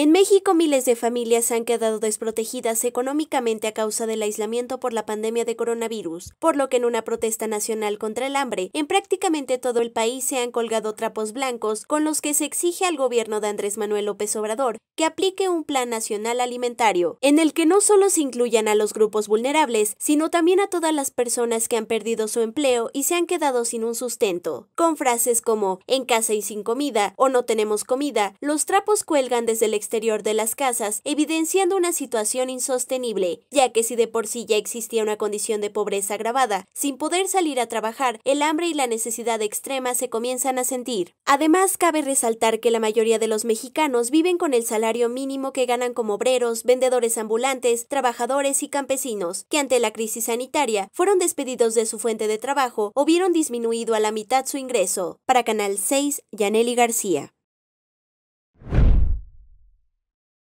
En México miles de familias han quedado desprotegidas económicamente a causa del aislamiento por la pandemia de coronavirus, por lo que en una protesta nacional contra el hambre, en prácticamente todo el país se han colgado trapos blancos con los que se exige al gobierno de Andrés Manuel López Obrador que aplique un plan nacional alimentario, en el que no solo se incluyan a los grupos vulnerables, sino también a todas las personas que han perdido su empleo y se han quedado sin un sustento. Con frases como en casa y sin comida o no tenemos comida, los trapos cuelgan desde el exterior exterior de las casas, evidenciando una situación insostenible, ya que si de por sí ya existía una condición de pobreza agravada, sin poder salir a trabajar, el hambre y la necesidad extrema se comienzan a sentir. Además, cabe resaltar que la mayoría de los mexicanos viven con el salario mínimo que ganan como obreros, vendedores ambulantes, trabajadores y campesinos, que ante la crisis sanitaria fueron despedidos de su fuente de trabajo o vieron disminuido a la mitad su ingreso. Para Canal 6, Yaneli García.